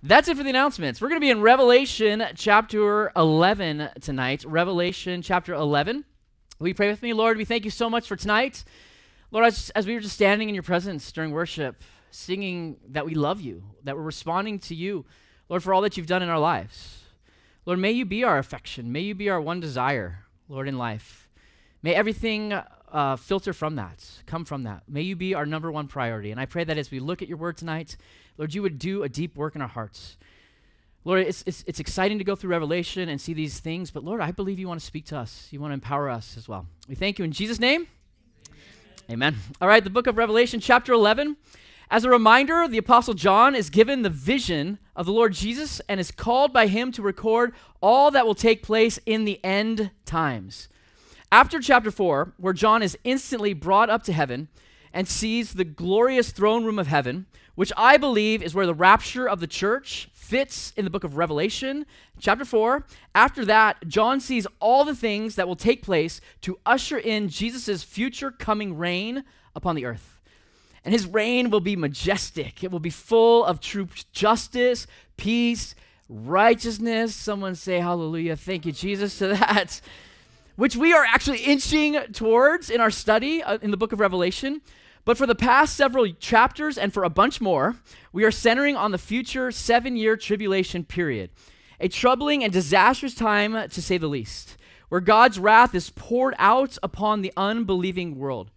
That's it for the announcements. We're going to be in Revelation chapter 11 tonight. Revelation chapter 11. We pray with me, Lord? We thank you so much for tonight. Lord, as, as we were just standing in your presence during worship, singing that we love you, that we're responding to you, Lord, for all that you've done in our lives. Lord, may you be our affection. May you be our one desire, Lord, in life. May everything uh, filter from that, come from that. May you be our number one priority. And I pray that as we look at your word tonight, Lord, you would do a deep work in our hearts. Lord, it's, it's, it's exciting to go through Revelation and see these things, but Lord, I believe you want to speak to us. You want to empower us as well. We thank you in Jesus' name. Amen. Amen. All right, the book of Revelation, chapter 11. As a reminder, the Apostle John is given the vision of the Lord Jesus and is called by him to record all that will take place in the end times. After chapter 4, where John is instantly brought up to heaven and sees the glorious throne room of heaven, which I believe is where the rapture of the church fits in the book of Revelation, chapter 4. After that, John sees all the things that will take place to usher in Jesus' future coming reign upon the earth. And his reign will be majestic, it will be full of true justice, peace, righteousness. Someone say hallelujah. Thank you, Jesus, to that. Which we are actually inching towards in our study uh, in the book of Revelation. But for the past several chapters and for a bunch more, we are centering on the future seven year tribulation period, a troubling and disastrous time, to say the least, where God's wrath is poured out upon the unbelieving world.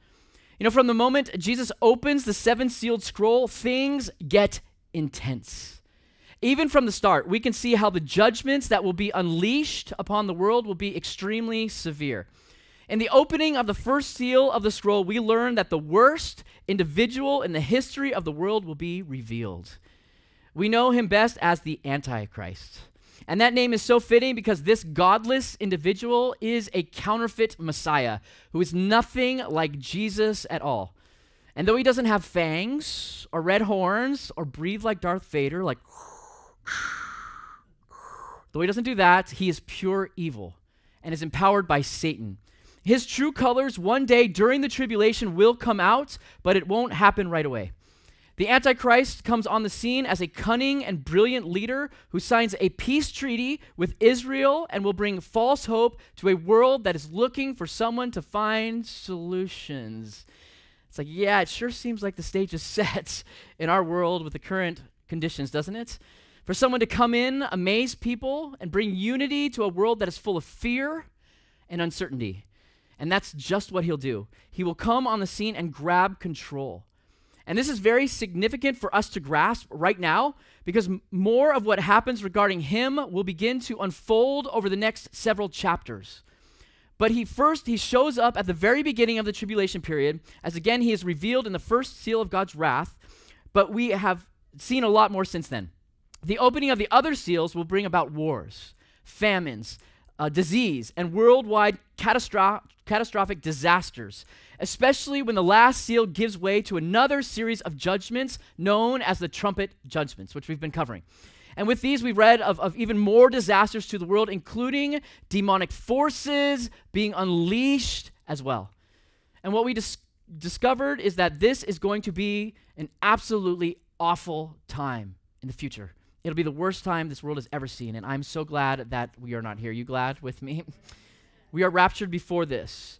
You know, from the moment Jesus opens the seven sealed scroll, things get intense. Even from the start, we can see how the judgments that will be unleashed upon the world will be extremely severe. In the opening of the first seal of the scroll, we learn that the worst individual in the history of the world will be revealed. We know him best as the Antichrist. And that name is so fitting because this godless individual is a counterfeit Messiah who is nothing like Jesus at all. And though he doesn't have fangs or red horns or breathe like Darth Vader, like, though he doesn't do that, he is pure evil and is empowered by Satan. His true colors one day during the tribulation will come out, but it won't happen right away. The Antichrist comes on the scene as a cunning and brilliant leader who signs a peace treaty with Israel and will bring false hope to a world that is looking for someone to find solutions. It's like, yeah, it sure seems like the stage is set in our world with the current conditions, doesn't it? For someone to come in, amaze people, and bring unity to a world that is full of fear and uncertainty. And that's just what he'll do. He will come on the scene and grab control. And this is very significant for us to grasp right now because more of what happens regarding him will begin to unfold over the next several chapters. But he first he shows up at the very beginning of the tribulation period as again he is revealed in the first seal of God's wrath, but we have seen a lot more since then. The opening of the other seals will bring about wars, famines, uh, disease, and worldwide catastro- catastrophic disasters, especially when the last seal gives way to another series of judgments known as the trumpet judgments, which we've been covering. And with these, we've read of, of even more disasters to the world, including demonic forces being unleashed as well. And what we dis- discovered is that this is going to be an absolutely awful time in the future. It'll be the worst time this world has ever seen, and I'm so glad that we are not here. You glad with me? we are raptured before this.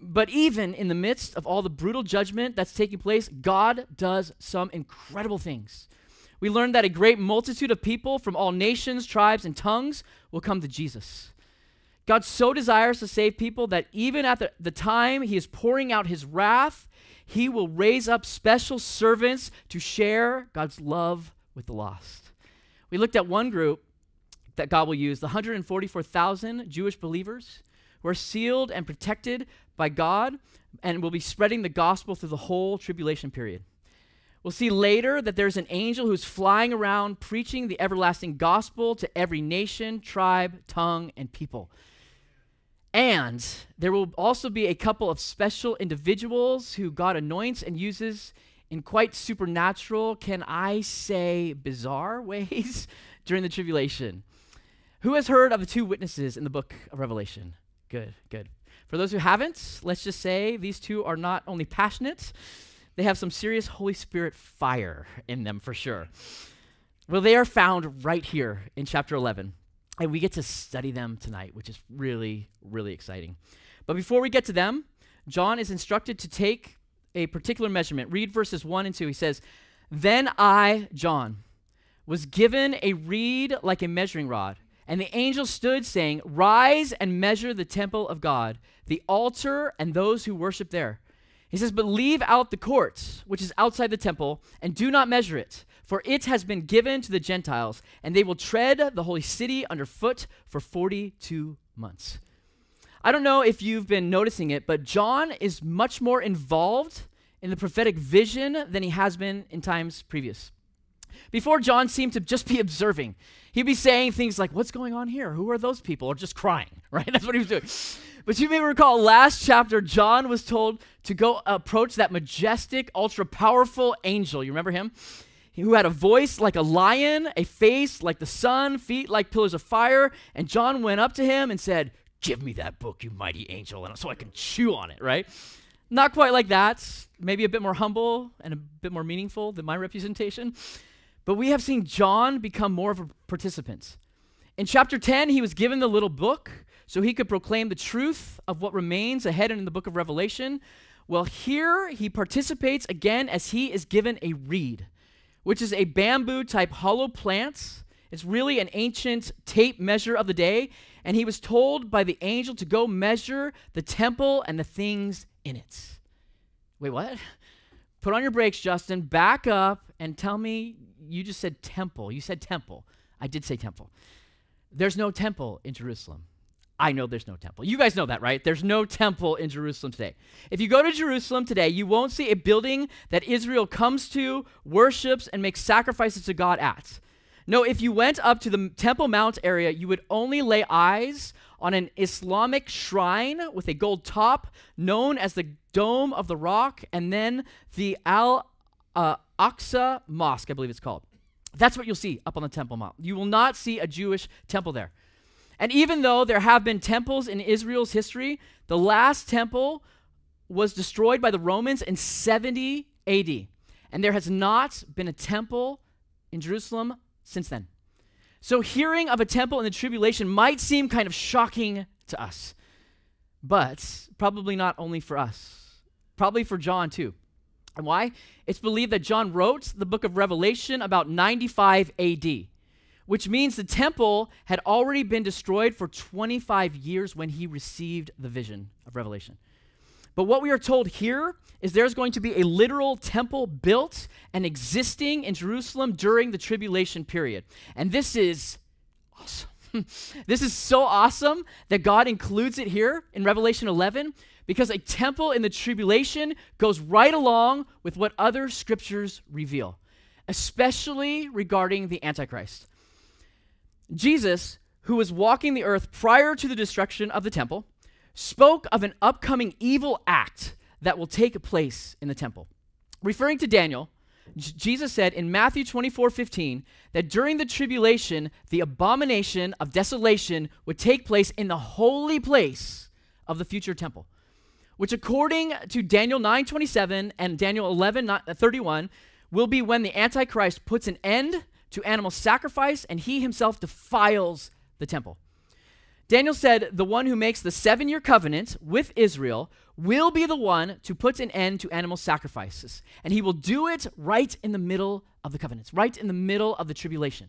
But even in the midst of all the brutal judgment that's taking place, God does some incredible things. We learn that a great multitude of people from all nations, tribes, and tongues will come to Jesus. God so desires to save people that even at the, the time He is pouring out His wrath, He will raise up special servants to share God's love with the lost. We looked at one group that God will use the 144,000 Jewish believers who are sealed and protected by God and will be spreading the gospel through the whole tribulation period. We'll see later that there's an angel who's flying around preaching the everlasting gospel to every nation, tribe, tongue, and people. And there will also be a couple of special individuals who God anoints and uses in quite supernatural, can I say bizarre ways during the tribulation. Who has heard of the two witnesses in the book of Revelation? Good, good. For those who haven't, let's just say these two are not only passionate, they have some serious Holy Spirit fire in them for sure. Well, they are found right here in chapter 11, and we get to study them tonight, which is really, really exciting. But before we get to them, John is instructed to take a particular measurement. Read verses 1 and 2. He says, Then I, John, was given a reed like a measuring rod. And the angel stood, saying, Rise and measure the temple of God, the altar, and those who worship there. He says, But leave out the courts, which is outside the temple, and do not measure it, for it has been given to the Gentiles, and they will tread the holy city underfoot for 42 months. I don't know if you've been noticing it, but John is much more involved in the prophetic vision than he has been in times previous. Before, John seemed to just be observing. He'd be saying things like, What's going on here? Who are those people? Or just crying, right? That's what he was doing. But you may recall last chapter, John was told to go approach that majestic, ultra powerful angel. You remember him? Who had a voice like a lion, a face like the sun, feet like pillars of fire. And John went up to him and said, give me that book, you mighty angel, and so I can chew on it, right? Not quite like that, maybe a bit more humble and a bit more meaningful than my representation. But we have seen John become more of a participant. In chapter 10, he was given the little book so he could proclaim the truth of what remains ahead in the book of Revelation. Well, here he participates again as he is given a reed, which is a bamboo type hollow plant. It's really an ancient tape measure of the day and he was told by the angel to go measure the temple and the things in it. Wait, what? Put on your brakes, Justin. Back up and tell me you just said temple. You said temple. I did say temple. There's no temple in Jerusalem. I know there's no temple. You guys know that, right? There's no temple in Jerusalem today. If you go to Jerusalem today, you won't see a building that Israel comes to, worships, and makes sacrifices to God at. No, if you went up to the Temple Mount area, you would only lay eyes on an Islamic shrine with a gold top known as the Dome of the Rock and then the Al uh, Aqsa Mosque, I believe it's called. That's what you'll see up on the Temple Mount. You will not see a Jewish temple there. And even though there have been temples in Israel's history, the last temple was destroyed by the Romans in 70 AD. And there has not been a temple in Jerusalem since then. So, hearing of a temple in the tribulation might seem kind of shocking to us, but probably not only for us, probably for John too. And why? It's believed that John wrote the book of Revelation about 95 AD, which means the temple had already been destroyed for 25 years when he received the vision of Revelation. But what we are told here is there's going to be a literal temple built and existing in Jerusalem during the tribulation period. And this is awesome. this is so awesome that God includes it here in Revelation 11 because a temple in the tribulation goes right along with what other scriptures reveal, especially regarding the Antichrist. Jesus, who was walking the earth prior to the destruction of the temple, spoke of an upcoming evil act that will take place in the temple. Referring to Daniel, J- Jesus said in Matthew 24 15 that during the tribulation, the abomination of desolation would take place in the holy place of the future temple, which, according to Daniel 9 27 and Daniel 11 uh, 31, will be when the Antichrist puts an end to animal sacrifice and he himself defiles the temple. Daniel said, The one who makes the seven year covenant with Israel will be the one to put an end to animal sacrifices. And he will do it right in the middle of the covenants, right in the middle of the tribulation.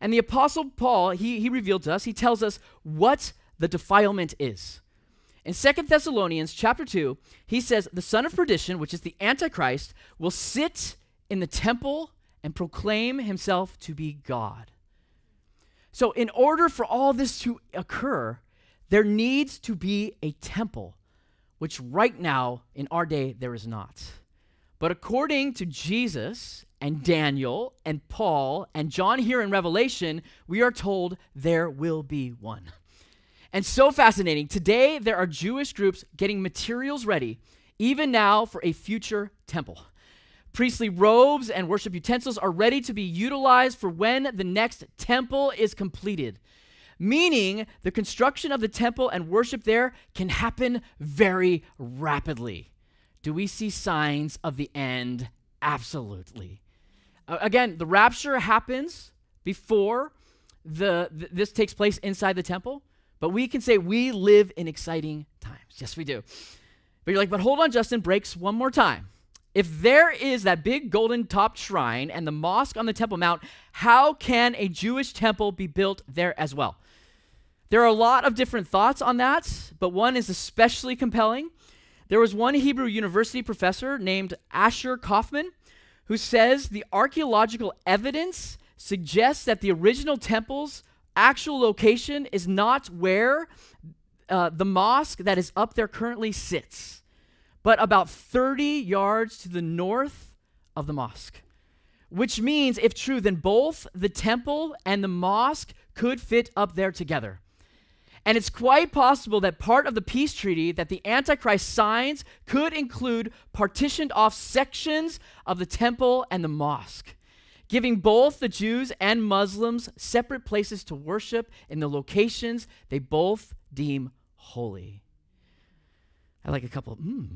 And the Apostle Paul, he, he revealed to us, he tells us what the defilement is. In Second Thessalonians chapter 2, he says, The son of perdition, which is the Antichrist, will sit in the temple and proclaim himself to be God. So, in order for all this to occur, there needs to be a temple, which right now in our day there is not. But according to Jesus and Daniel and Paul and John here in Revelation, we are told there will be one. And so fascinating. Today, there are Jewish groups getting materials ready, even now, for a future temple. Priestly robes and worship utensils are ready to be utilized for when the next temple is completed, meaning the construction of the temple and worship there can happen very rapidly. Do we see signs of the end? Absolutely. Uh, again, the rapture happens before the th this takes place inside the temple, but we can say we live in exciting times. Yes, we do. But you're like, but hold on, Justin, breaks one more time. If there is that big golden topped shrine and the mosque on the Temple Mount, how can a Jewish temple be built there as well? There are a lot of different thoughts on that, but one is especially compelling. There was one Hebrew university professor named Asher Kaufman who says the archaeological evidence suggests that the original temple's actual location is not where uh, the mosque that is up there currently sits but about 30 yards to the north of the mosque. Which means, if true, then both the temple and the mosque could fit up there together. And it's quite possible that part of the peace treaty that the Antichrist signs could include partitioned off sections of the temple and the mosque, giving both the Jews and Muslims separate places to worship in the locations they both deem holy. I like a couple, mm.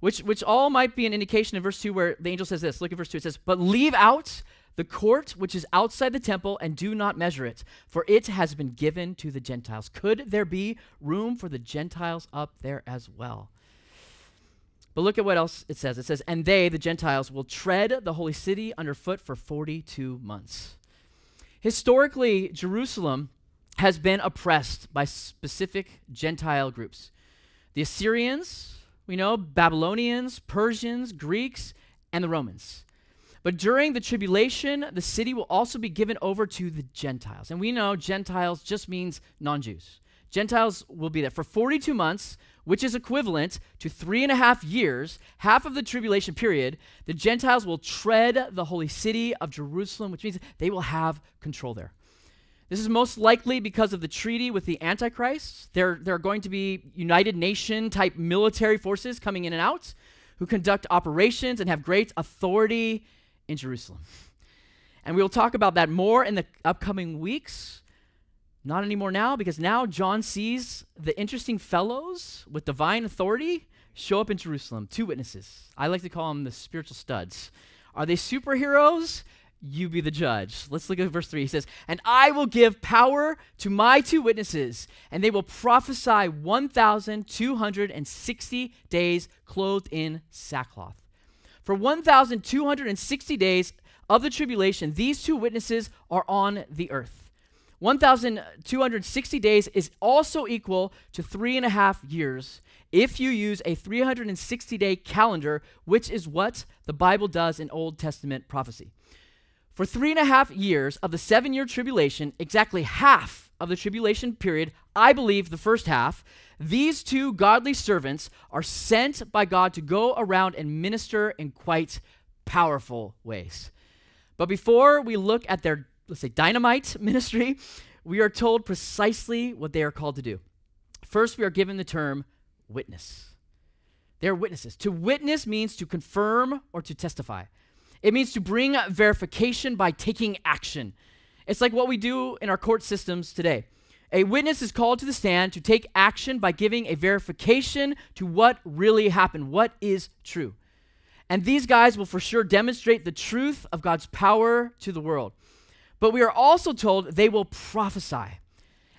Which, which all might be an indication in verse 2 where the angel says this. Look at verse 2. It says, But leave out the court which is outside the temple and do not measure it, for it has been given to the Gentiles. Could there be room for the Gentiles up there as well? But look at what else it says. It says, And they, the Gentiles, will tread the holy city underfoot for 42 months. Historically, Jerusalem has been oppressed by specific Gentile groups. The Assyrians, we know, Babylonians, Persians, Greeks, and the Romans. But during the tribulation, the city will also be given over to the Gentiles. And we know Gentiles just means non Jews. Gentiles will be there for 42 months, which is equivalent to three and a half years, half of the tribulation period. The Gentiles will tread the holy city of Jerusalem, which means they will have control there. This is most likely because of the treaty with the Antichrist. There, there are going to be United Nation type military forces coming in and out who conduct operations and have great authority in Jerusalem. And we will talk about that more in the upcoming weeks. Not anymore now, because now John sees the interesting fellows with divine authority show up in Jerusalem. Two witnesses. I like to call them the spiritual studs. Are they superheroes? you be the judge. Let's look at verse 3. He says, And I will give power to my two witnesses, and they will prophesy 1,260 days clothed in sackcloth. For 1,260 days of the tribulation, these two witnesses are on the earth. 1,260 days is also equal to three and a half years if you use a 360 day calendar, which is what the Bible does in Old Testament prophecy. For three and a half years of the seven year tribulation, exactly half of the tribulation period, I believe the first half, these two godly servants are sent by God to go around and minister in quite powerful ways. But before we look at their, let's say, dynamite ministry, we are told precisely what they are called to do. First, we are given the term witness. They're witnesses. To witness means to confirm or to testify. It means to bring verification by taking action. It's like what we do in our court systems today. A witness is called to the stand to take action by giving a verification to what really happened, what is true. And these guys will for sure demonstrate the truth of God's power to the world. But we are also told they will prophesy.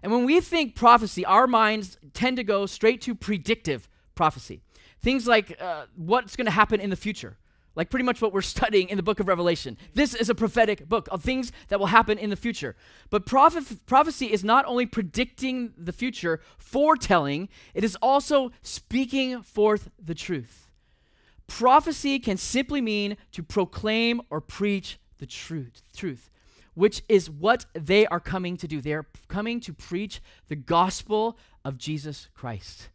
And when we think prophecy, our minds tend to go straight to predictive prophecy. Things like uh, what's going to happen in the future, like pretty much what we're studying in the book of Revelation. This is a prophetic book of things that will happen in the future. But prophecy is not only predicting the future, foretelling, it is also speaking forth the truth. Prophecy can simply mean to proclaim or preach the truth, truth, which is what they are coming to do. They are coming to preach the gospel of Jesus Christ.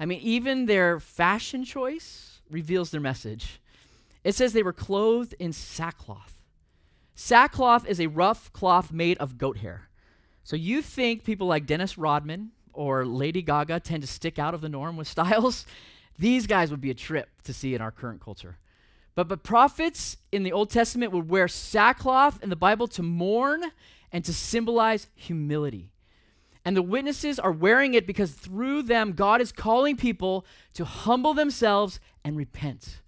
I mean, even their fashion choice reveals their message. It says they were clothed in sackcloth. Sackcloth is a rough cloth made of goat hair. So you think people like Dennis Rodman or Lady Gaga tend to stick out of the norm with styles? These guys would be a trip to see in our current culture. But, but prophets in the Old Testament would wear sackcloth in the Bible to mourn and to symbolize humility. And the witnesses are wearing it because through them, God is calling people to humble themselves and repent.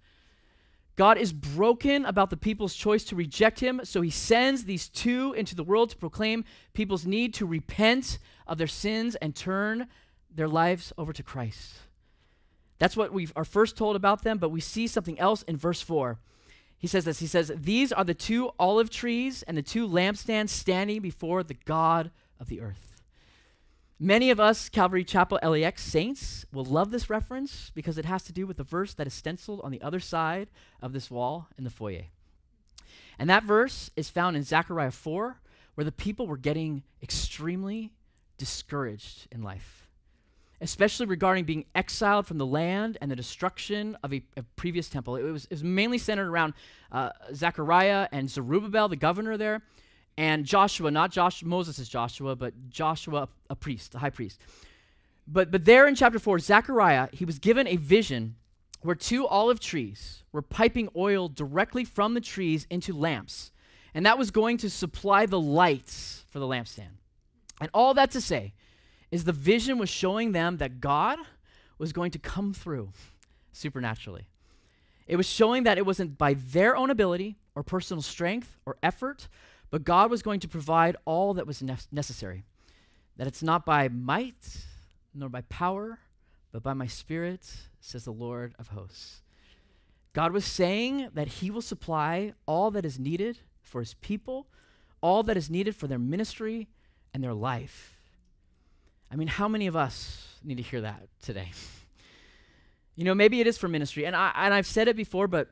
God is broken about the people's choice to reject him, so he sends these two into the world to proclaim people's need to repent of their sins and turn their lives over to Christ. That's what we are first told about them, but we see something else in verse 4. He says this He says, These are the two olive trees and the two lampstands standing before the God of the earth. Many of us, Calvary Chapel LAX saints, will love this reference because it has to do with the verse that is stenciled on the other side of this wall in the foyer. And that verse is found in Zechariah 4, where the people were getting extremely discouraged in life, especially regarding being exiled from the land and the destruction of a, a previous temple. It was, it was, mainly centered around uh, Zechariah and Zerubbabel, the governor there, and Joshua, not Josh, Moses is Joshua, but Joshua, a priest, a high priest. But, but there in chapter 4, Zechariah, he was given a vision where two olive trees were piping oil directly from the trees into lamps. And that was going to supply the lights for the lampstand. And all that to say is the vision was showing them that God was going to come through supernaturally. It was showing that it wasn't by their own ability or personal strength or effort, but God was going to provide all that was ne necessary. That it's not by might, nor by power, but by my spirit, says the Lord of hosts. God was saying that he will supply all that is needed for his people, all that is needed for their ministry and their life. I mean, how many of us need to hear that today? you know, maybe it is for ministry. And, I, and I've said it before, but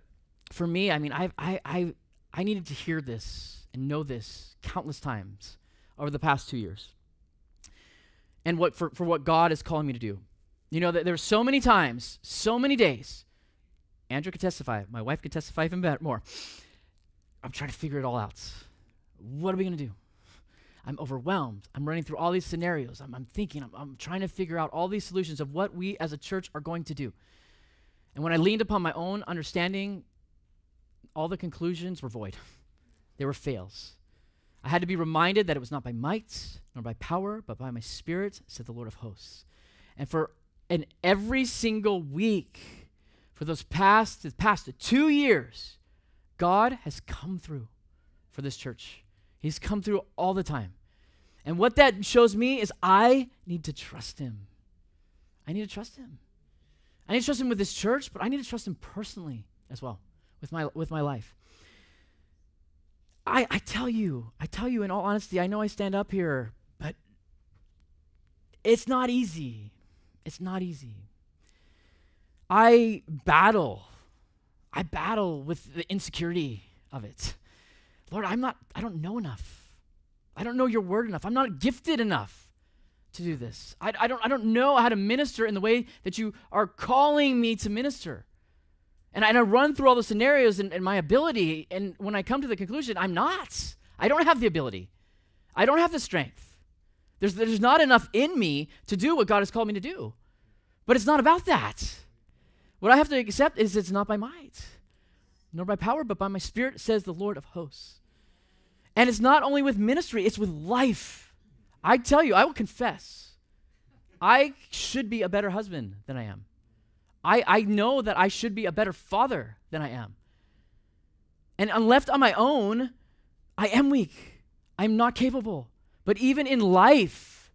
for me, I mean, I, I, I, I needed to hear this and know this countless times over the past two years and what for, for what God is calling me to do. You know, that there's so many times, so many days. Andrew could testify, my wife could testify even better, more. I'm trying to figure it all out. What are we going to do? I'm overwhelmed. I'm running through all these scenarios. I'm, I'm thinking, I'm, I'm trying to figure out all these solutions of what we as a church are going to do. And when I leaned upon my own understanding, all the conclusions were void. They were fails. I had to be reminded that it was not by might nor by power, but by my spirit, said the Lord of hosts. And for and every single week for those past the past two years, God has come through for this church. He's come through all the time. And what that shows me is I need to trust him. I need to trust him. I need to trust him with this church, but I need to trust him personally as well with my with my life. I, I tell you, I tell you in all honesty, I know I stand up here, but it's not easy. It's not easy. I battle. I battle with the insecurity of it. Lord, I'm not, I don't know enough. I don't know your word enough. I'm not gifted enough to do this. I, I, don't, I don't know how to minister in the way that you are calling me to minister. And I, and I run through all the scenarios and, and my ability. And when I come to the conclusion, I'm not. I don't have the ability. I don't have the strength. There's, there's not enough in me to do what God has called me to do. But it's not about that. What I have to accept is it's not by might, nor by power, but by my spirit, says the Lord of hosts. And it's not only with ministry, it's with life. I tell you, I will confess, I should be a better husband than I am. I, I know that I should be a better father than I am. And I'm left on my own, I am weak. I'm not capable. But even in life,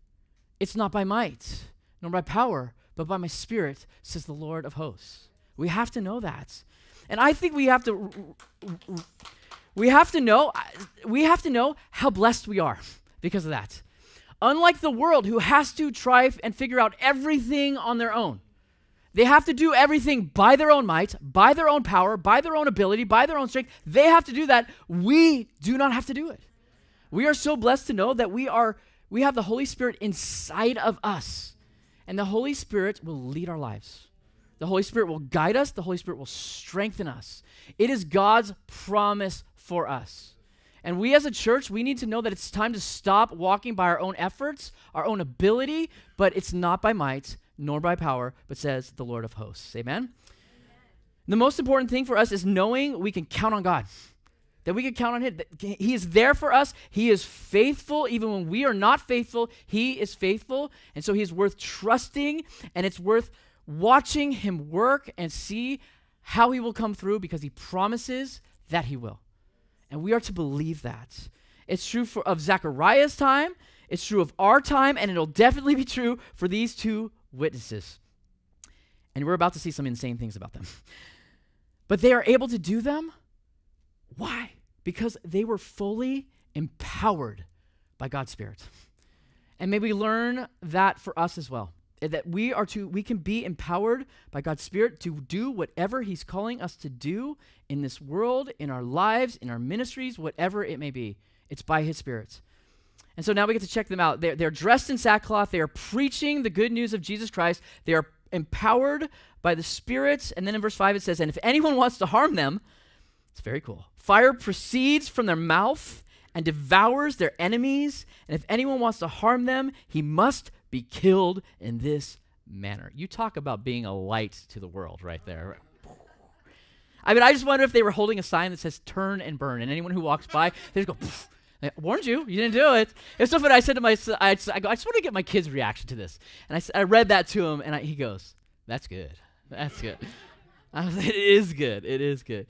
it's not by might nor by power, but by my spirit, says the Lord of hosts. We have to know that. And I think we have to we have to know we have to know how blessed we are because of that. Unlike the world who has to try and figure out everything on their own. They have to do everything by their own might, by their own power, by their own ability, by their own strength. They have to do that. We do not have to do it. We are so blessed to know that we are we have the Holy Spirit inside of us. And the Holy Spirit will lead our lives. The Holy Spirit will guide us, the Holy Spirit will strengthen us. It is God's promise for us. And we as a church, we need to know that it's time to stop walking by our own efforts, our own ability, but it's not by might, nor by power, but says the Lord of hosts. Amen? Amen? The most important thing for us is knowing we can count on God, that we can count on Him. He is there for us. He is faithful. Even when we are not faithful, He is faithful. And so He's worth trusting, and it's worth watching Him work and see how He will come through because He promises that He will. And we are to believe that. It's true for, of Zechariah's time. It's true of our time, and it'll definitely be true for these two witnesses. And we're about to see some insane things about them. but they are able to do them. Why? Because they were fully empowered by God's Spirit. And may we learn that for us as well. Eh, that we are to we can be empowered by God's Spirit to do whatever He's calling us to do in this world, in our lives, in our ministries, whatever it may be. It's by His Spirit. And so now we get to check them out. They're, they're dressed in sackcloth. They are preaching the good news of Jesus Christ. They are empowered by the Spirit. And then in verse 5, it says, And if anyone wants to harm them, it's very cool. Fire proceeds from their mouth and devours their enemies. And if anyone wants to harm them, he must be killed in this manner. You talk about being a light to the world right there. I mean, I just wonder if they were holding a sign that says turn and burn, and anyone who walks by, they just go, I warned you. You didn't do it. It's something I said to my son. I, I, go, I just want to get my kid's reaction to this. And I, I read that to him, and I, he goes, that's good. That's good. I was like, it is good. It is good.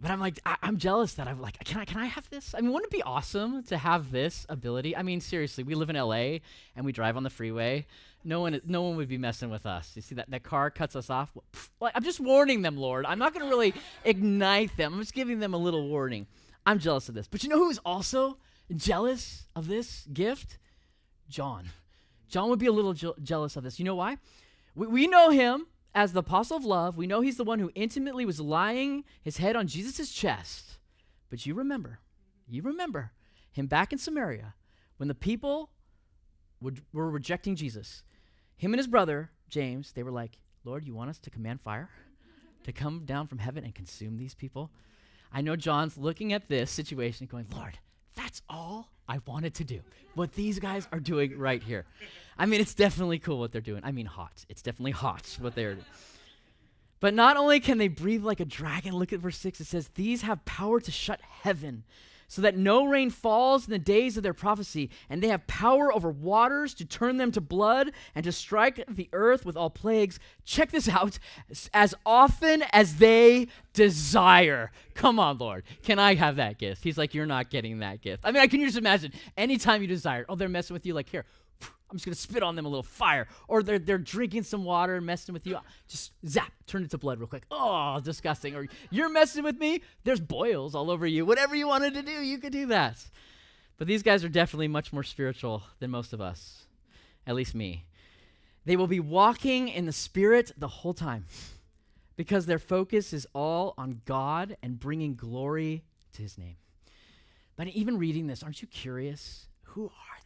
But I'm like, I, am jealous that I'm like, can I, can I have this? I mean, wouldn't it be awesome to have this ability? I mean, seriously, we live in LA and we drive on the freeway. No one, no one would be messing with us. You see that that car cuts us off. Well, I'm just warning them, Lord. I'm not going to really ignite them. I'm just giving them a little warning. I'm jealous of this. But you know who's also jealous of this gift? John. John would be a little je- jealous of this. You know why? We, we know him as the apostle of love. We know he's the one who intimately was lying his head on Jesus' chest. But you remember, you remember him back in Samaria when the people would, were rejecting Jesus. Him and his brother, James, they were like, Lord, you want us to command fire to come down from heaven and consume these people? I know John's looking at this situation going, Lord, that's all I wanted to do. What these guys are doing right here. I mean, it's definitely cool what they're doing. I mean, hot. It's definitely hot what they're doing. But not only can they breathe like a dragon, look at verse 6, it says, These have power to shut heaven so that no rain falls in the days of their prophecy, and they have power over waters to turn them to blood and to strike the earth with all plagues. Check this out as often as they desire. Come on, Lord. Can I have that gift? He's like, You're not getting that gift. I mean, I can just imagine anytime you desire, oh, they're messing with you, like, here, I'm just gonna spit on them a little fire. Or they're they're drinking some water and messing with you. Just zap, turn it to blood real quick. Oh, disgusting. Or you're messing with me. There's boils all over you. Whatever you wanted to do, you could do that. But these guys are definitely much more spiritual than most of us, at least me. They will be walking in the Spirit the whole time because their focus is all on God and bringing glory to His name. But even reading this, aren't you curious? Who are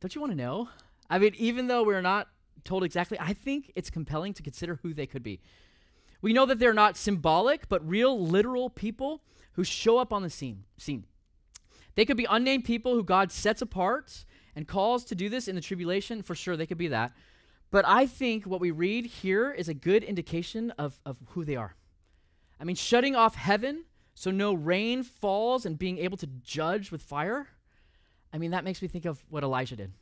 don't you want to know? I mean, even though we're not told exactly, I think it's compelling to consider who they could be. We know that they're not symbolic, but real, literal people who show up on the scene. scene. They could be unnamed people who God sets apart and calls to do this in the tribulation. For sure, they could be that. But I think what we read here is a good indication of, of who they are. I mean, shutting off heaven so no rain falls and being able to judge with fire. I mean, that makes me think of what Elijah did.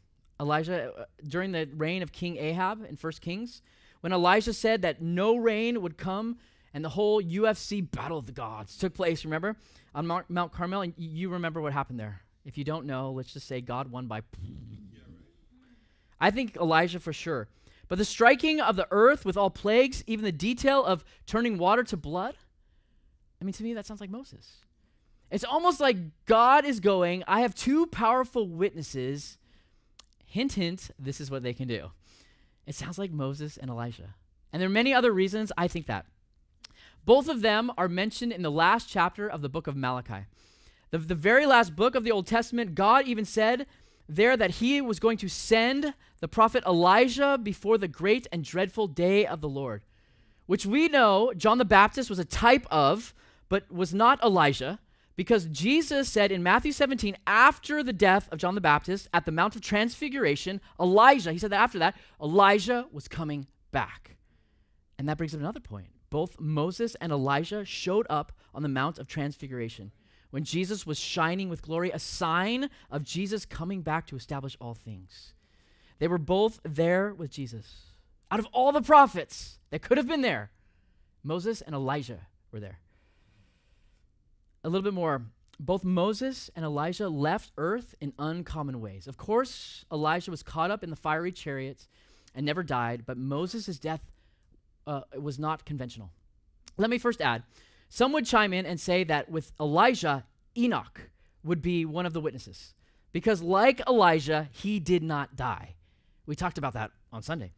Elijah, uh, during the reign of King Ahab in 1 Kings, when Elijah said that no rain would come and the whole UFC battle of the gods took place, remember, on Mar- Mount Carmel, and you remember what happened there. If you don't know, let's just say God won by. Yeah, right. I think Elijah for sure. But the striking of the earth with all plagues, even the detail of turning water to blood, I mean, to me, that sounds like Moses. It's almost like God is going, I have two powerful witnesses. Hint, hint, this is what they can do. It sounds like Moses and Elijah. And there are many other reasons I think that. Both of them are mentioned in the last chapter of the book of Malachi. The, the very last book of the Old Testament, God even said there that he was going to send the prophet Elijah before the great and dreadful day of the Lord, which we know John the Baptist was a type of, but was not Elijah. Because Jesus said in Matthew 17, after the death of John the Baptist at the Mount of Transfiguration, Elijah, he said that after that, Elijah was coming back. And that brings up another point. Both Moses and Elijah showed up on the Mount of Transfiguration when Jesus was shining with glory, a sign of Jesus coming back to establish all things. They were both there with Jesus. Out of all the prophets that could have been there, Moses and Elijah were there a little bit more. Both Moses and Elijah left earth in uncommon ways. Of course, Elijah was caught up in the fiery chariots and never died, but Moses' death uh, was not conventional. Let me first add some would chime in and say that with Elijah, Enoch would be one of the witnesses because, like Elijah, he did not die. We talked about that on Sunday.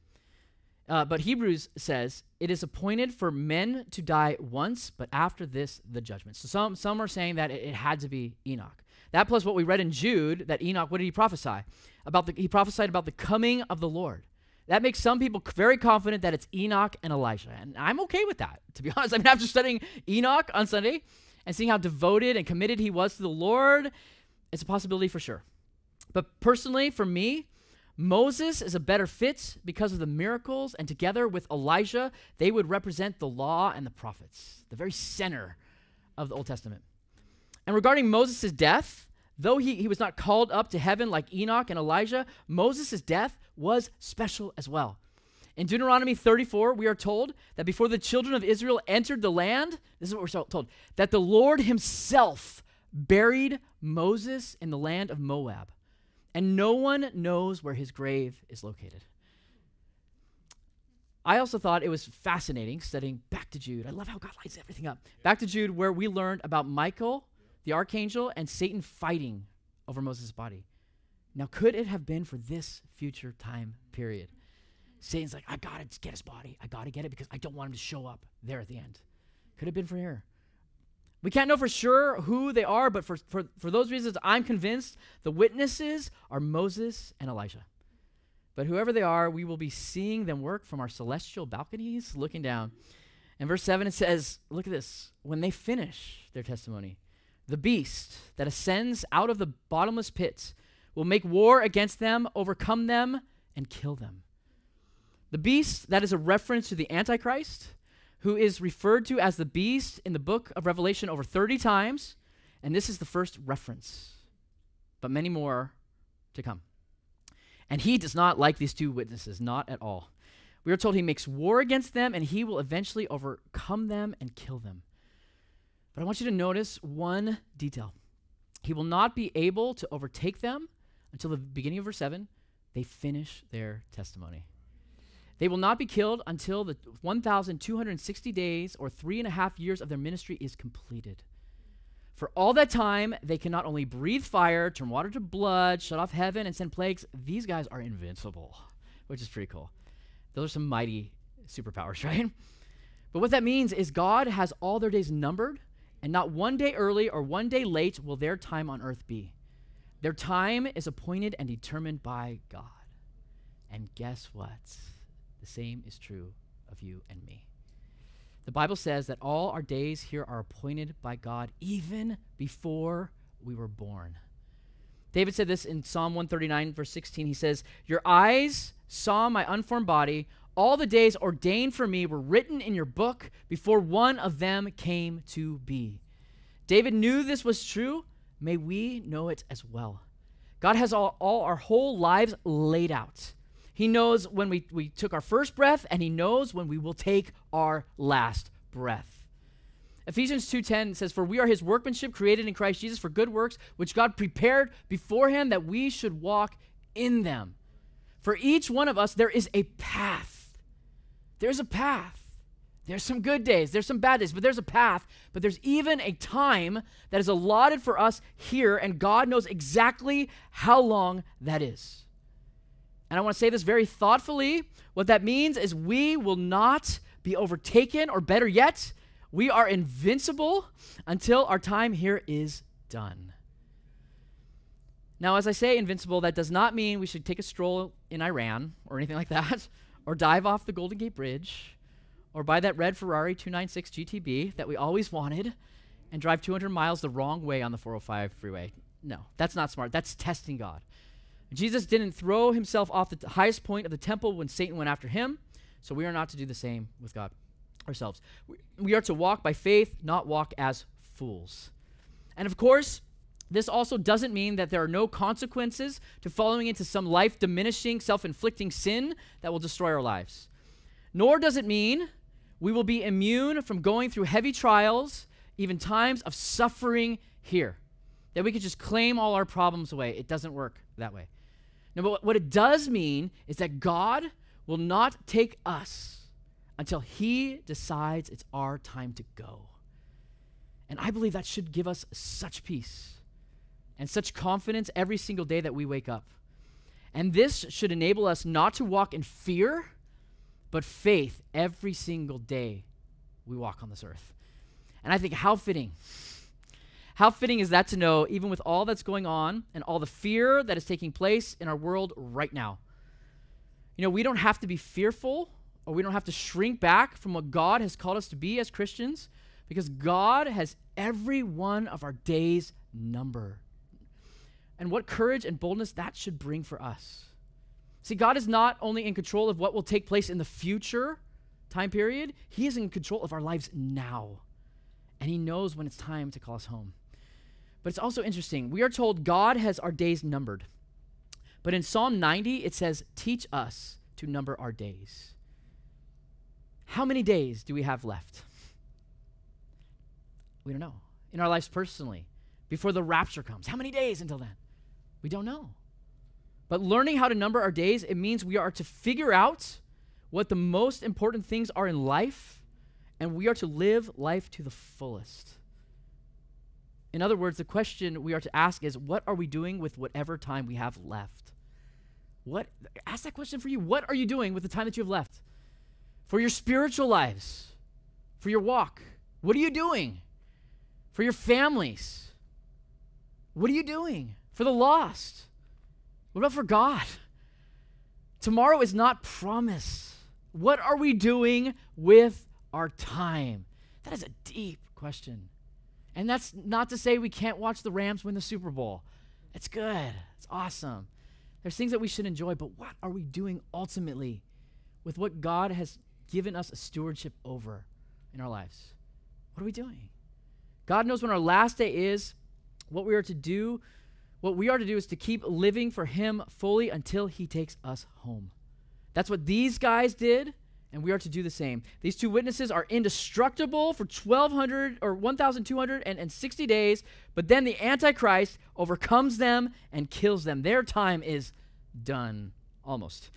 Uh, but Hebrews says it is appointed for men to die once, but after this, the judgment. So some, some are saying that it, it, had to be Enoch. That plus what we read in Jude that Enoch, what did he prophesy? About the, he prophesied about the coming of the Lord. That makes some people very confident that it's Enoch and Elijah. And I'm okay with that, to be honest. I mean, after studying Enoch on Sunday and seeing how devoted and committed he was to the Lord, it's a possibility for sure. But personally, for me, Moses is a better fit because of the miracles, and together with Elijah, they would represent the law and the prophets, the very center of the Old Testament. And regarding Moses' death, though he, he was not called up to heaven like Enoch and Elijah, Moses' death was special as well. In Deuteronomy 34, we are told that before the children of Israel entered the land, this is what we're told, that the Lord himself buried Moses in the land of Moab and no one knows where his grave is located. I also thought it was fascinating studying back to Jude. I love how God lights everything up. Back to Jude, where we learned about Michael, the archangel, and Satan fighting over Moses' body. Now, could it have been for this future time period? Satan's like, I gotta get his body. I gotta get it because I don't want him to show up there at the end. Could have been for here. We can't know for sure who they are, but for, for, for those reasons, I'm convinced the witnesses are Moses and Elijah. But whoever they are, we will be seeing them work from our celestial balconies looking down. In verse 7, it says, Look at this. When they finish their testimony, the beast that ascends out of the bottomless pit will make war against them, overcome them, and kill them. The beast, that is a reference to the Antichrist who is referred to as the beast in the book of Revelation over 30 times, and this is the first reference, but many more to come. And he does not like these two witnesses, not at all. We are told he makes war against them and he will eventually overcome them and kill them. But I want you to notice one detail. He will not be able to overtake them until the beginning of verse 7. They finish their testimony. They will not be killed until the 1,260 days or three and a half years of their ministry is completed. For all that time, they can not only breathe fire, turn water to blood, shut off heaven, and send plagues. These guys are invincible, which is pretty cool. Those are some mighty superpowers, right? But what that means is God has all their days numbered, and not one day early or one day late will their time on earth be. Their time is appointed and determined by God. And guess what? The same is true of you and me. The Bible says that all our days here are appointed by God even before we were born. David said this in Psalm 139, verse 16. He says, Your eyes saw my unformed body. All the days ordained for me were written in your book before one of them came to be. David knew this was true. May we know it as well. God has all, all our whole lives laid out. He knows when we, we took our first breath, and He knows when we will take our last breath. Ephesians 2:10 says for we are his workmanship created in Christ Jesus for good works which God prepared beforehand that we should walk in them. For each one of us there is a path. There's a path. There's some good days, there's some bad days, but there's a path, but there's even a time that is allotted for us here and God knows exactly how long that is. And I want to say this very thoughtfully. What that means is we will not be overtaken, or better yet, we are invincible until our time here is done. Now, as I say invincible, that does not mean we should take a stroll in Iran or anything like that, or dive off the Golden Gate Bridge, or buy that red Ferrari 296 GTB that we always wanted and drive 200 miles the wrong way on the 405 freeway. No, that's not smart. That's testing God. Jesus didn't throw himself off the highest point of the temple when Satan went after him, so we are not to do the same with God ourselves. We are to walk by faith, not walk as fools. And of course, this also doesn't mean that there are no consequences to following into some life diminishing, self inflicting sin that will destroy our lives. Nor does it mean we will be immune from going through heavy trials, even times of suffering here, that we could just claim all our problems away. It doesn't work that way. Now, but what it does mean is that God will not take us until He decides it's our time to go. And I believe that should give us such peace and such confidence every single day that we wake up. And this should enable us not to walk in fear, but faith every single day we walk on this earth. And I think how fitting how fitting is that to know, even with all that's going on and all the fear that is taking place in our world right now? You know, we don't have to be fearful or we don't have to shrink back from what God has called us to be as Christians because God has every one of our days numbered. And what courage and boldness that should bring for us. See, God is not only in control of what will take place in the future time period, He is in control of our lives now. And He knows when it's time to call us home. But it's also interesting. We are told God has our days numbered. But in Psalm 90, it says, Teach us to number our days. How many days do we have left? We don't know. In our lives personally, before the rapture comes, how many days until then? We don't know. But learning how to number our days, it means we are to figure out what the most important things are in life, and we are to live life to the fullest. In other words, the question we are to ask is what are we doing with whatever time we have left? What ask that question for you. What are you doing with the time that you have left? For your spiritual lives, for your walk. What are you doing? For your families. What are you doing? For the lost. What about for God? Tomorrow is not promise. What are we doing with our time? That is a deep question. And that's not to say we can't watch the Rams win the Super Bowl. It's good, it's awesome. There's things that we should enjoy, but what are we doing ultimately with what God has given us a stewardship over in our lives? What are we doing? God knows when our last day is, what we are to do. What we are to do is to keep living for Him fully until He takes us home. That's what these guys did and we are to do the same. These two witnesses are indestructible for 1200 or 1260 days, but then the antichrist overcomes them and kills them. Their time is done almost.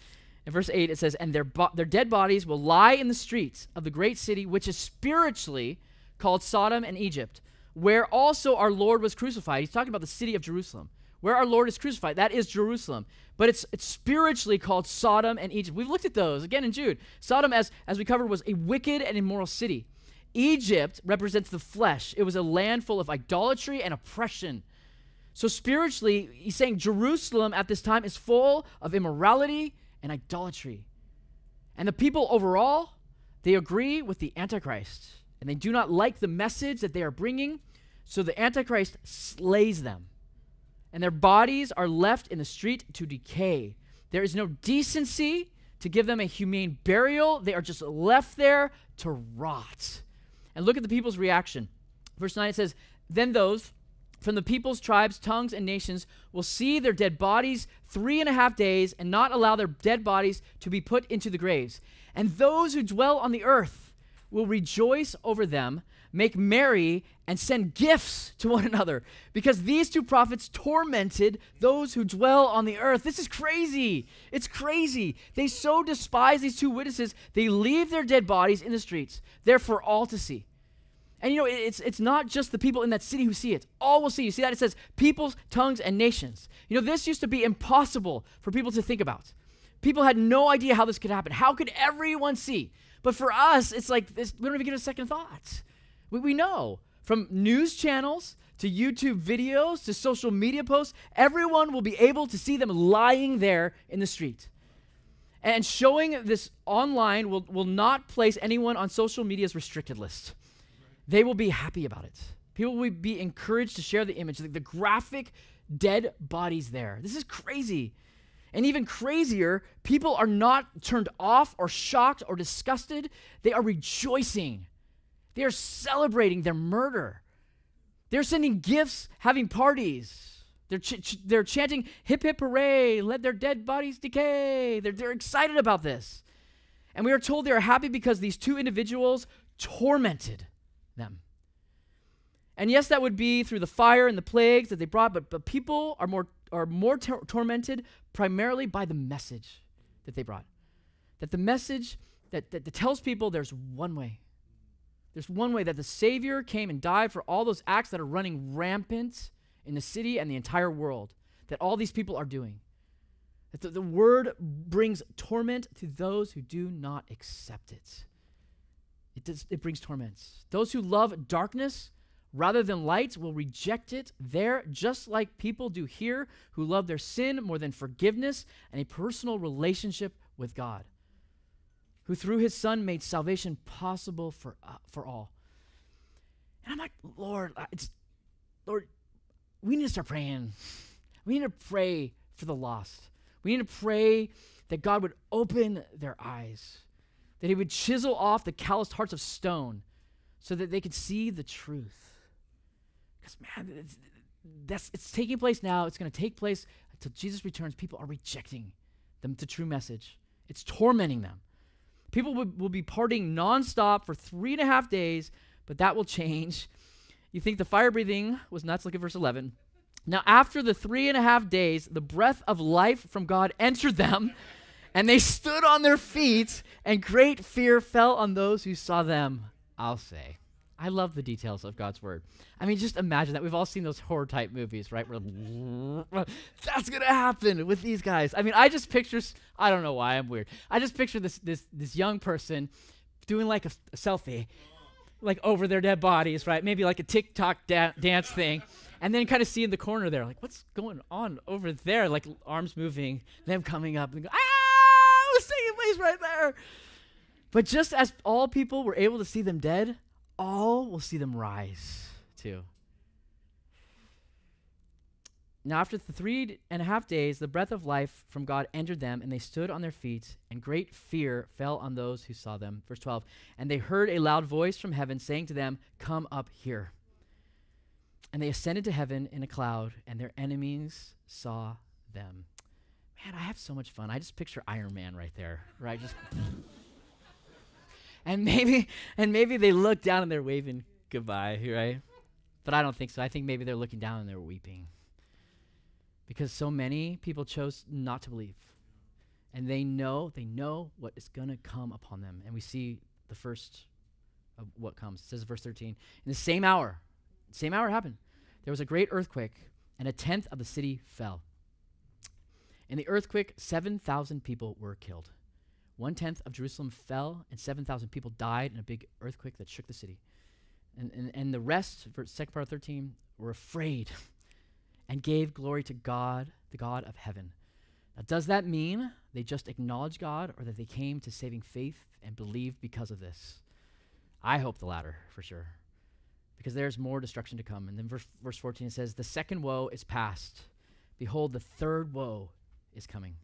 In verse 8 it says, "And their bo- their dead bodies will lie in the streets of the great city which is spiritually called Sodom and Egypt, where also our Lord was crucified." He's talking about the city of Jerusalem where our Lord is crucified. That is Jerusalem. But it's, it's spiritually called Sodom and Egypt. We've looked at those again in Jude. Sodom, as, as we covered, was a wicked and immoral city. Egypt represents the flesh, it was a land full of idolatry and oppression. So, spiritually, he's saying Jerusalem at this time is full of immorality and idolatry. And the people overall, they agree with the Antichrist and they do not like the message that they are bringing. So, the Antichrist slays them and their bodies are left in the street to decay. There is no decency to give them a humane burial. They are just left there to rot. And look at the people's reaction. Verse 9 it says, Then those from the peoples, tribes, tongues, and nations will see their dead bodies three and a half days and not allow their dead bodies to be put into the graves. And those who dwell on the earth will rejoice over them make merry, and send gifts to one another, because these two prophets tormented those who dwell on the earth. This is crazy. It's crazy. They so despise these two witnesses, they leave their dead bodies in the streets. there for all to see. And you know, it's it's not just the people in that city who see it. All will see. You see that? It says peoples, tongues, and nations. You know, this used to be impossible for people to think about. People had no idea how this could happen. How could everyone see? But for us, it's like this, we don't even give it a second thought. We, we know from news channels to YouTube videos to social media posts, everyone will be able to see them lying there in the street. And showing this online will, will not place anyone on social media's restricted list. They will be happy about it. People will be encouraged to share the image, the graphic dead bodies there. This is crazy. And even crazier, people are not turned off or shocked or disgusted. They are rejoicing they're celebrating their murder. They're sending gifts, having parties. They're, ch ch they're chanting, hip hip hooray, let their dead bodies decay. They're, they're excited about this. And we are told they are happy because these two individuals tormented them. And yes, that would be through the fire and the plagues that they brought, but, but people are more, are more tormented primarily by the message that they brought. That the message that, that, that tells people there's one way there's one way that the Savior came and died for all those acts that are running rampant in the city and the entire world, that all these people are doing. That the, the word brings torment to those who do not accept it. It, does, it brings torments. Those who love darkness rather than light will reject it there, just like people do here who love their sin more than forgiveness and a personal relationship with God who through his son made salvation possible for, uh, for all. And I'm like, Lord, it's, Lord, we need to start praying. We need to pray for the lost. We need to pray that God would open their eyes, that He would chisel off the calloused hearts of stone so that they could see the truth. Because, man, it's, that's, it's taking place now. It's going to take place until Jesus returns. People are rejecting them, the true message, it's tormenting them. People will, will be partying nonstop for three and a half days, but that will change. You think the fire breathing was nuts? Look at verse 11. Now, after the three and a half days, the breath of life from God entered them, and they stood on their feet, and great fear fell on those who saw them. I'll say. I love the details of God's word. I mean, just imagine that. We've all seen those horror type movies, right? Where that's gonna happen with these guys. I mean, I just picture. I don't know why I'm weird. I just picture this this this young person doing like a, a selfie, like over their dead bodies, right? Maybe like a TikTok da- dance thing. And then kind of see in the corner there, like, what's going on over there? Like arms moving, them coming up and go, ah, was taking place right there? But just as all people were able to see them dead, all will see them rise too. Now, after the three and a half days, the breath of life from God entered them, and they stood on their feet, and great fear fell on those who saw them. Verse 12. And they heard a loud voice from heaven saying to them, Come up here. And they ascended to heaven in a cloud, and their enemies saw them. Man, I have so much fun. I just picture Iron Man right there, right? Just. And maybe and maybe they look down and they're waving goodbye, right? But I don't think so. I think maybe they're looking down and they're weeping. Because so many people chose not to believe. And they know, they know what is going to come upon them. And we see the first of what comes. It says verse 13, in the same hour, same hour happened. There was a great earthquake, and a tenth of the city fell. In the earthquake, 7,000 people were killed. One tenth of Jerusalem fell, and 7,000 people died in a big earthquake that shook the city. And, and, and the rest, verse, second part of 13, were afraid and gave glory to God, the God of heaven. Now, does that mean they just acknowledged God or that they came to saving faith and believed because of this? I hope the latter, for sure, because there's more destruction to come. And then verse, verse 14 it says, The second woe is past. Behold, the third woe is coming.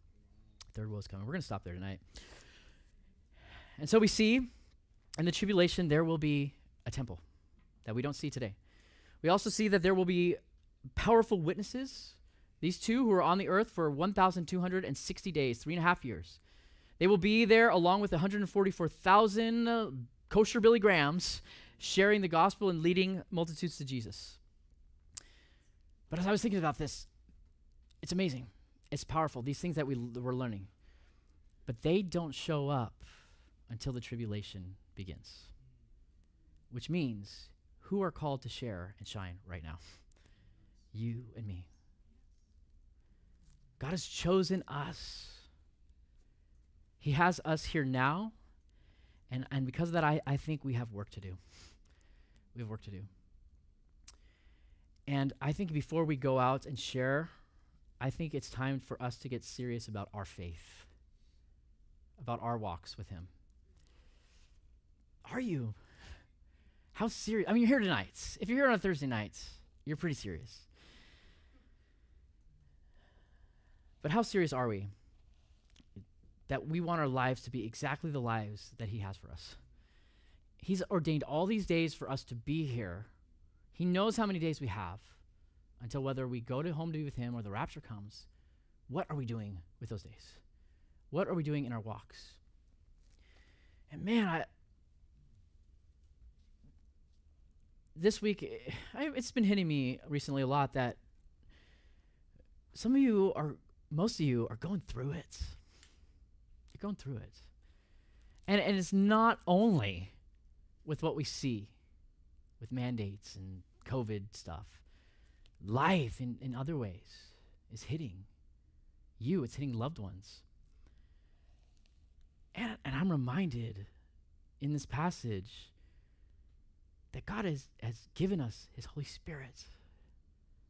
Third woe is coming. We're going to stop there tonight. And so we see in the tribulation there will be a temple that we don't see today. We also see that there will be powerful witnesses, these two who are on the earth for 1,260 days, three and a half years. They will be there along with 144,000 uh, kosher Billy Grahams sharing the gospel and leading multitudes to Jesus. But as I was thinking about this, it's amazing. It's powerful, these things that we, we're learning. But they don't show up until the tribulation begins. Which means, who are called to share and shine right now? You and me. God has chosen us. He has us here now. And, and because of that, I, I think we have work to do. We have work to do. And I think before we go out and share, I think it's time for us to get serious about our faith, about our walks with Him are you? How serious? I mean, you're here tonight. If you're here on a Thursday night, you're pretty serious. But how serious are we that we want our lives to be exactly the lives that He has for us? He's ordained all these days for us to be here. He knows how many days we have until whether we go to home to be with Him or the rapture comes. What are we doing with those days? What are we doing in our walks? And man, I, this week, I, it's been hitting me recently a lot that some of you are, most of you are going through it. You're going through it. And, and it's not only with what we see with mandates and COVID stuff, life in, in other ways is hitting you, it's hitting loved ones. And, and I'm reminded in this passage that God has, has given us His Holy Spirit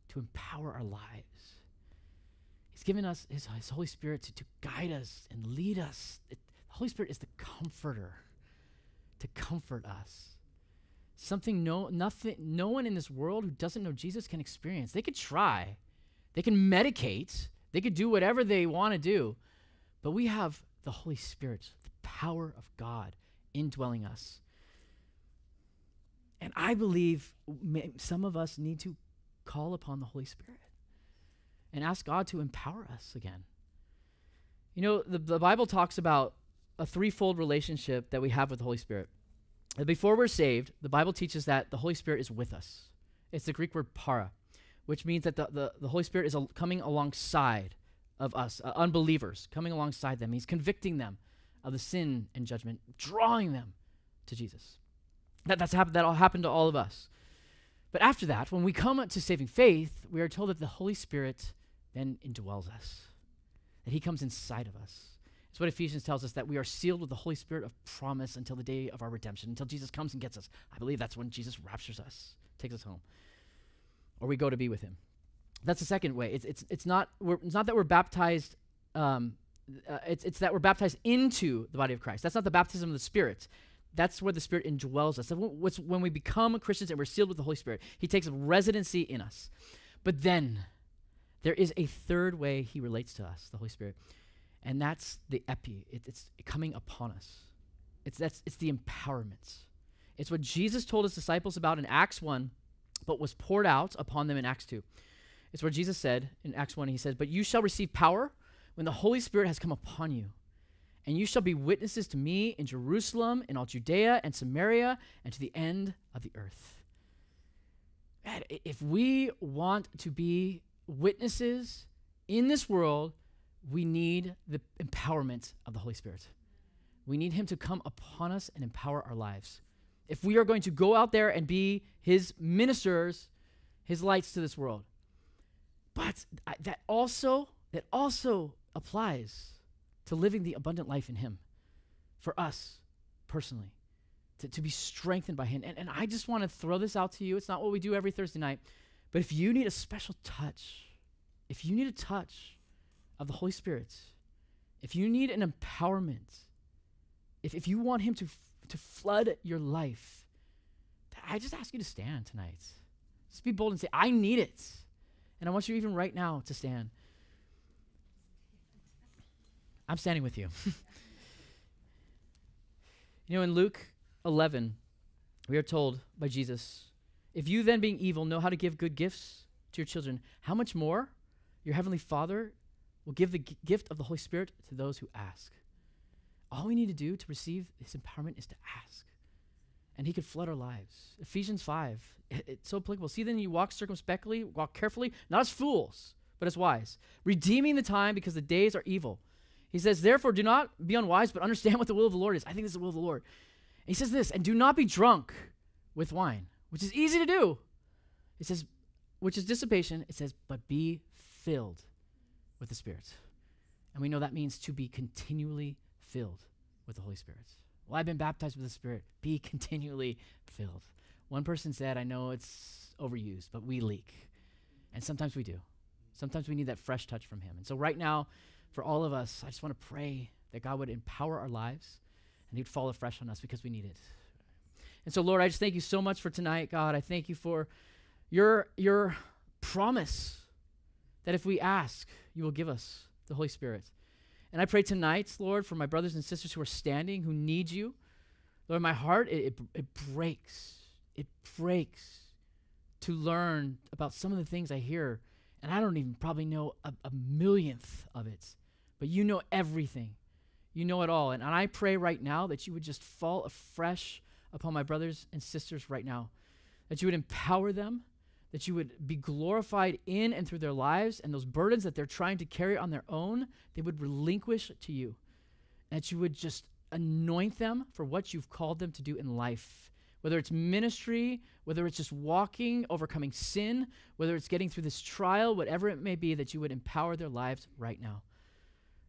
to empower our lives. He's given us His, his Holy Spirit to, to guide us and lead us. It, the Holy Spirit is the comforter to comfort us. Something no, nothing, no one in this world who doesn't know Jesus can experience. They could try, they can medicate, they could do whatever they want to do, but we have the Holy Spirit, the power of God indwelling us and I believe some of us need to call upon the Holy Spirit and ask God to empower us again. You know, the, the Bible talks about a threefold relationship that we have with the Holy Spirit. And before we're saved, the Bible teaches that the Holy Spirit is with us. It's the Greek word para, which means that the, the, the Holy Spirit is coming alongside of us, uh, unbelievers, coming alongside them. He's convicting them of the sin and judgment, drawing them to Jesus. That, that's happened, that all happened to all of us. But after that, when we come to saving faith, we are told that the Holy Spirit then indwells us, that He comes inside of us. It's what Ephesians tells us that we are sealed with the Holy Spirit of promise until the day of our redemption, until Jesus comes and gets us. I believe that's when Jesus raptures us, takes us home, or we go to be with Him. That's the second way. It's, it's, it's, not, it's not that we're baptized, um, uh, it's, it's that we're baptized into the body of Christ. That's not the baptism of the Spirit that's where the Spirit indwells us. When we become Christians and we're sealed with the Holy Spirit, He takes residency in us. But then there is a third way He relates to us, the Holy Spirit, and that's the epi. It, it's coming upon us. It's, that's, it's the empowerments. It's what Jesus told his disciples about in Acts 1, but was poured out upon them in Acts 2. It's where Jesus said in Acts 1, He says, But you shall receive power when the Holy Spirit has come upon you and you shall be witnesses to me in Jerusalem, in all Judea and Samaria, and to the end of the earth. Man, if we want to be witnesses in this world, we need the empowerment of the Holy Spirit. We need Him to come upon us and empower our lives. If we are going to go out there and be His ministers, His lights to this world. But that also that also applies to living the abundant life in Him for us personally, to, to be strengthened by Him. And, and I just want to throw this out to you. It's not what we do every Thursday night, but if you need a special touch, if you need a touch of the Holy Spirit, if you need an empowerment, if, if you want Him to, f- to flood your life, I just ask you to stand tonight. Just be bold and say, I need it. And I want you, even right now, to stand. I'm standing with you. you know, in Luke 11, we are told by Jesus, if you then, being evil, know how to give good gifts to your children, how much more your heavenly Father will give the g- gift of the Holy Spirit to those who ask? All we need to do to receive His empowerment is to ask. And He could flood our lives. Ephesians 5, it, it's so applicable. See, then you walk circumspectly, walk carefully, not as fools, but as wise, redeeming the time because the days are evil. He says, Therefore, do not be unwise, but understand what the will of the Lord is. I think this is the will of the Lord. And he says this, and do not be drunk with wine, which is easy to do. It says, which is dissipation. It says, but be filled with the Spirit. And we know that means to be continually filled with the Holy Spirit. Well, I've been baptized with the Spirit. Be continually filled. One person said, I know it's overused, but we leak. And sometimes we do. Sometimes we need that fresh touch from Him. And so, right now, for all of us, I just want to pray that God would empower our lives and He'd fall afresh on us because we need it. And so, Lord, I just thank you so much for tonight, God. I thank you for your, your promise that if we ask, you will give us the Holy Spirit. And I pray tonight, Lord, for my brothers and sisters who are standing, who need you. Lord, my heart, it, it, it breaks. It breaks to learn about some of the things I hear, and I don't even probably know a, a millionth of it. But you know everything. You know it all. And, and I pray right now that you would just fall afresh upon my brothers and sisters right now, that you would empower them, that you would be glorified in and through their lives, and those burdens that they're trying to carry on their own, they would relinquish to you, and that you would just anoint them for what you've called them to do in life. Whether it's ministry, whether it's just walking, overcoming sin, whether it's getting through this trial, whatever it may be, that you would empower their lives right now.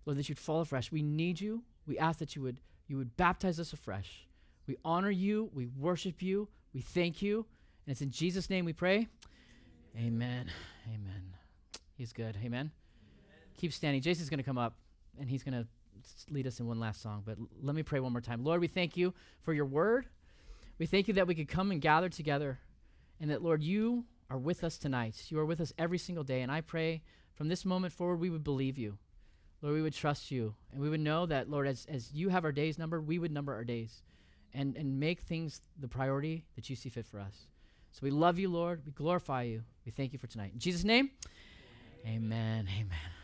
Lord, that you'd fall afresh. We need you. We ask that you would, you would baptize us afresh. We honor you. We worship you. We thank you. And it's in Jesus' name we pray. Amen. Amen. He's good. Amen. Amen. Keep standing. Jason's going to come up and he's going to lead us in one last song. But l- let me pray one more time. Lord, we thank you for your word. We thank you that we could come and gather together and that, Lord, you are with us tonight. You are with us every single day. And I pray from this moment forward, we would believe you. Lord, we would trust you. And we would know that, Lord, as, as you have our days numbered, we would number our days and, and make things the priority that you see fit for us. So we love you, Lord. We glorify you. We thank you for tonight. In Jesus' name, amen. Amen. amen.